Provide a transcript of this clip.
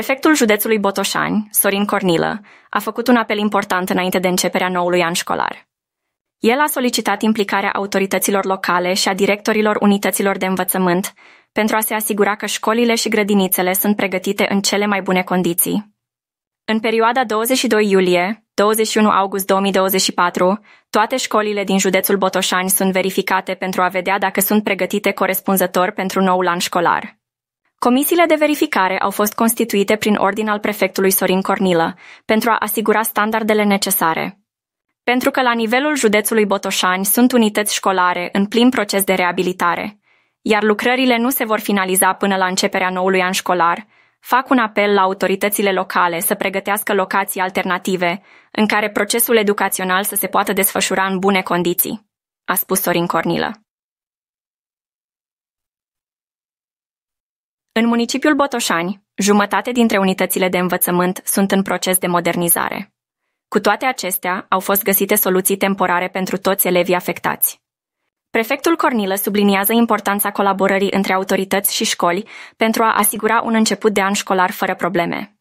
Prefectul județului Botoșani, Sorin Cornilă, a făcut un apel important înainte de începerea noului an școlar. El a solicitat implicarea autorităților locale și a directorilor unităților de învățământ pentru a se asigura că școlile și grădinițele sunt pregătite în cele mai bune condiții. În perioada 22 iulie 21 august 2024, toate școlile din județul Botoșani sunt verificate pentru a vedea dacă sunt pregătite corespunzător pentru noul an școlar. Comisiile de verificare au fost constituite prin ordin al prefectului Sorin Cornilă, pentru a asigura standardele necesare. Pentru că la nivelul județului Botoșani sunt unități școlare în plin proces de reabilitare, iar lucrările nu se vor finaliza până la începerea noului an școlar, fac un apel la autoritățile locale să pregătească locații alternative în care procesul educațional să se poată desfășura în bune condiții, a spus Sorin Cornilă. În municipiul Botoșani, jumătate dintre unitățile de învățământ sunt în proces de modernizare. Cu toate acestea, au fost găsite soluții temporare pentru toți elevii afectați. Prefectul Cornilă subliniază importanța colaborării între autorități și școli pentru a asigura un început de an școlar fără probleme.